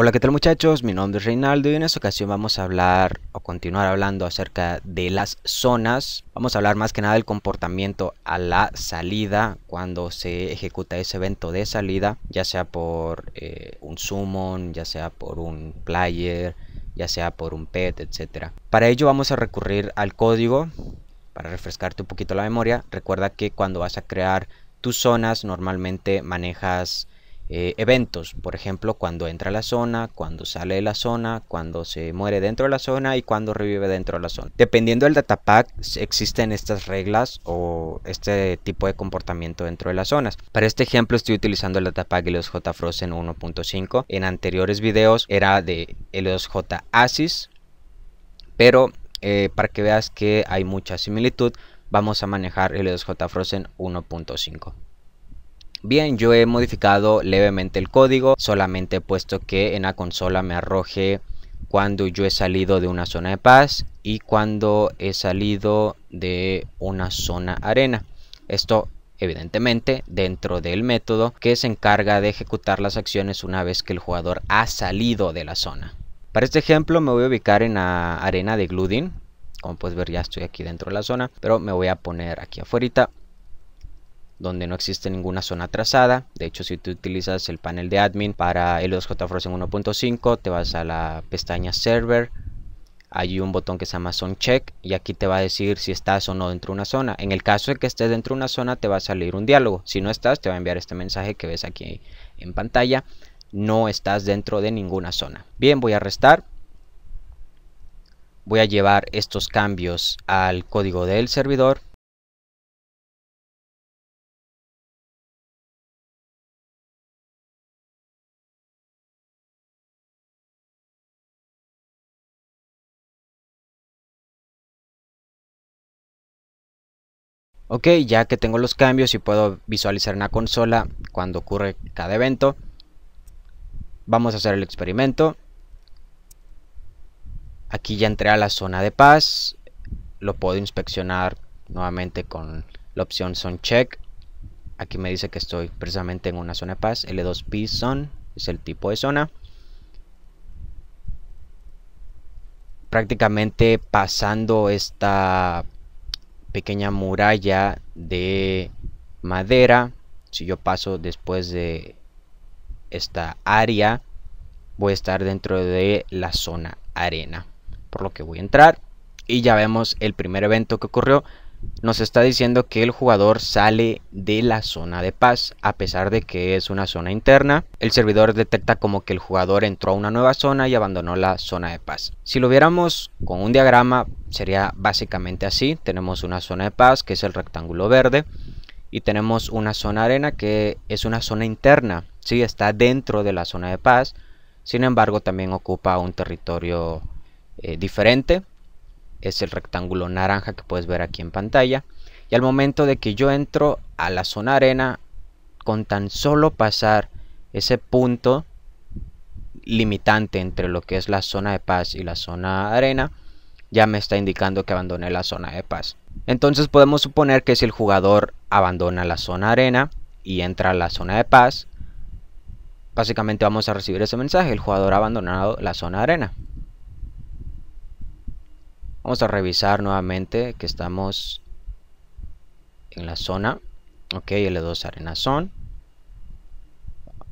Hola, ¿qué tal muchachos? Mi nombre es Reinaldo y en esta ocasión vamos a hablar o continuar hablando acerca de las zonas. Vamos a hablar más que nada del comportamiento a la salida cuando se ejecuta ese evento de salida, ya sea por eh, un summon, ya sea por un player, ya sea por un pet, etc. Para ello vamos a recurrir al código. Para refrescarte un poquito la memoria, recuerda que cuando vas a crear tus zonas normalmente manejas eh, eventos, por ejemplo, cuando entra a la zona, cuando sale de la zona, cuando se muere dentro de la zona y cuando revive dentro de la zona. Dependiendo del datapack existen estas reglas o este tipo de comportamiento dentro de las zonas. Para este ejemplo estoy utilizando el datapack 2 j Frozen 1.5. En anteriores videos era de 2 j Asis, pero eh, para que veas que hay mucha similitud, vamos a manejar 2 j Frozen 1.5. Bien, yo he modificado levemente el código, solamente he puesto que en la consola me arroje cuando yo he salido de una zona de paz y cuando he salido de una zona arena. Esto evidentemente dentro del método que se encarga de ejecutar las acciones una vez que el jugador ha salido de la zona. Para este ejemplo me voy a ubicar en la arena de Gludin. Como puedes ver ya estoy aquí dentro de la zona, pero me voy a poner aquí afuera donde no existe ninguna zona trazada. De hecho, si tú utilizas el panel de admin para el 2 en 1.5, te vas a la pestaña Server. Hay un botón que se llama Zone Check y aquí te va a decir si estás o no dentro de una zona. En el caso de que estés dentro de una zona, te va a salir un diálogo. Si no estás, te va a enviar este mensaje que ves aquí en pantalla. No estás dentro de ninguna zona. Bien, voy a restar voy a llevar estos cambios al código del servidor Ok, ya que tengo los cambios y puedo visualizar en la consola cuando ocurre cada evento, vamos a hacer el experimento. Aquí ya entré a la zona de paz, lo puedo inspeccionar nuevamente con la opción son Check. Aquí me dice que estoy precisamente en una zona de paz, L2P son es el tipo de zona. Prácticamente pasando esta pequeña muralla de madera. Si yo paso después de esta área, voy a estar dentro de la zona arena. Por lo que voy a entrar y ya vemos el primer evento que ocurrió nos está diciendo que el jugador sale de la zona de paz, a pesar de que es una zona interna. El servidor detecta como que el jugador entró a una nueva zona y abandonó la zona de paz. Si lo viéramos con un diagrama, sería básicamente así. Tenemos una zona de paz, que es el rectángulo verde, y tenemos una zona arena, que es una zona interna. Sí, está dentro de la zona de paz, sin embargo también ocupa un territorio eh, diferente es el rectángulo naranja que puedes ver aquí en pantalla. Y al momento de que yo entro a la zona arena, con tan solo pasar ese punto limitante entre lo que es la zona de paz y la zona arena, ya me está indicando que abandoné la zona de paz. Entonces podemos suponer que si el jugador abandona la zona arena y entra a la zona de paz, básicamente vamos a recibir ese mensaje, el jugador ha abandonado la zona arena. Vamos a revisar nuevamente que estamos en la zona. Ok, L2 son.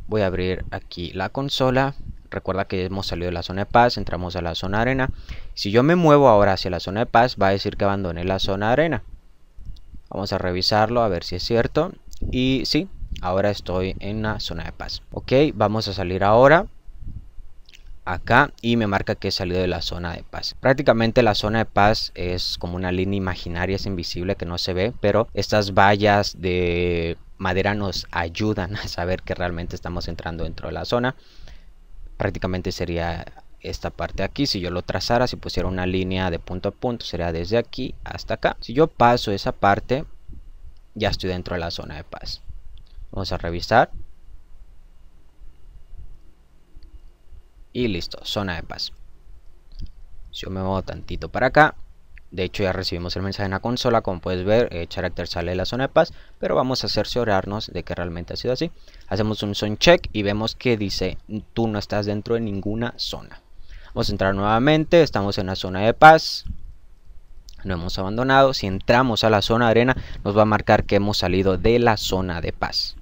Voy a abrir aquí la consola. Recuerda que hemos salido de la zona de paz, entramos a la zona arena. Si yo me muevo ahora hacia la zona de paz, va a decir que abandone la zona arena. Vamos a revisarlo a ver si es cierto. Y sí, ahora estoy en la zona de paz. Ok, vamos a salir ahora acá y me marca que he salido de la zona de paz. Prácticamente la zona de paz es como una línea imaginaria, es invisible que no se ve, pero estas vallas de madera nos ayudan a saber que realmente estamos entrando dentro de la zona. Prácticamente sería esta parte aquí, si yo lo trazara, si pusiera una línea de punto a punto, sería desde aquí hasta acá. Si yo paso esa parte, ya estoy dentro de la zona de paz. Vamos a revisar. y listo, zona de paz. Si yo me muevo tantito para acá, de hecho ya recibimos el mensaje en la consola, como puedes ver, el eh, Character sale de la zona de paz, pero vamos a cerciorarnos de que realmente ha sido así. Hacemos un zone check y vemos que dice, tú no estás dentro de ninguna zona. Vamos a entrar nuevamente, estamos en la zona de paz, no hemos abandonado. Si entramos a la zona de arena, nos va a marcar que hemos salido de la zona de paz.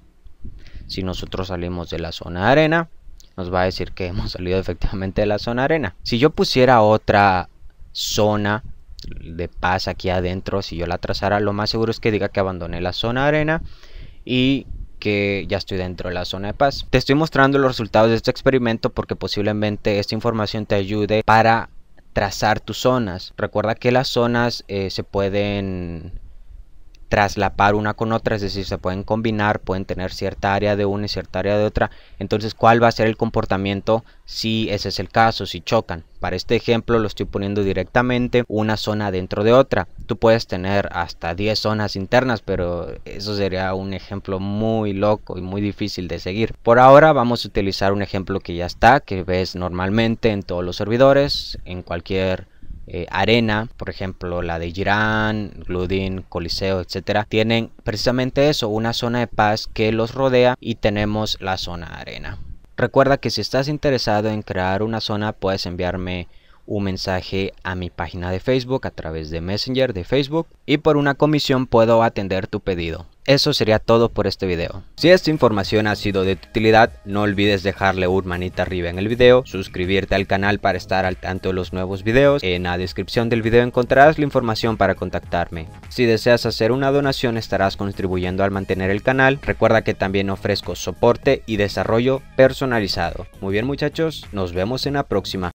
Si nosotros salimos de la zona de arena, nos va a decir que hemos salido efectivamente de la zona arena. Si yo pusiera otra zona de paz aquí adentro, si yo la trazara, lo más seguro es que diga que abandoné la zona arena y que ya estoy dentro de la zona de paz. Te estoy mostrando los resultados de este experimento porque posiblemente esta información te ayude para trazar tus zonas. Recuerda que las zonas eh, se pueden traslapar una con otra, es decir, se pueden combinar, pueden tener cierta área de una y cierta área de otra. Entonces, ¿cuál va a ser el comportamiento si ese es el caso, si chocan? Para este ejemplo lo estoy poniendo directamente una zona dentro de otra. Tú puedes tener hasta 10 zonas internas, pero eso sería un ejemplo muy loco y muy difícil de seguir. Por ahora vamos a utilizar un ejemplo que ya está, que ves normalmente en todos los servidores, en cualquier eh, arena, por ejemplo la de Girán, Gludin, Coliseo, etcétera, tienen precisamente eso, una zona de paz que los rodea y tenemos la zona arena. Recuerda que si estás interesado en crear una zona puedes enviarme un mensaje a mi página de Facebook a través de Messenger de Facebook y por una comisión puedo atender tu pedido. Eso sería todo por este video. Si esta información ha sido de utilidad, no olvides dejarle un manita arriba en el video, suscribirte al canal para estar al tanto de los nuevos videos, en la descripción del video encontrarás la información para contactarme. Si deseas hacer una donación estarás contribuyendo al mantener el canal, recuerda que también ofrezco soporte y desarrollo personalizado. Muy bien muchachos, nos vemos en la próxima.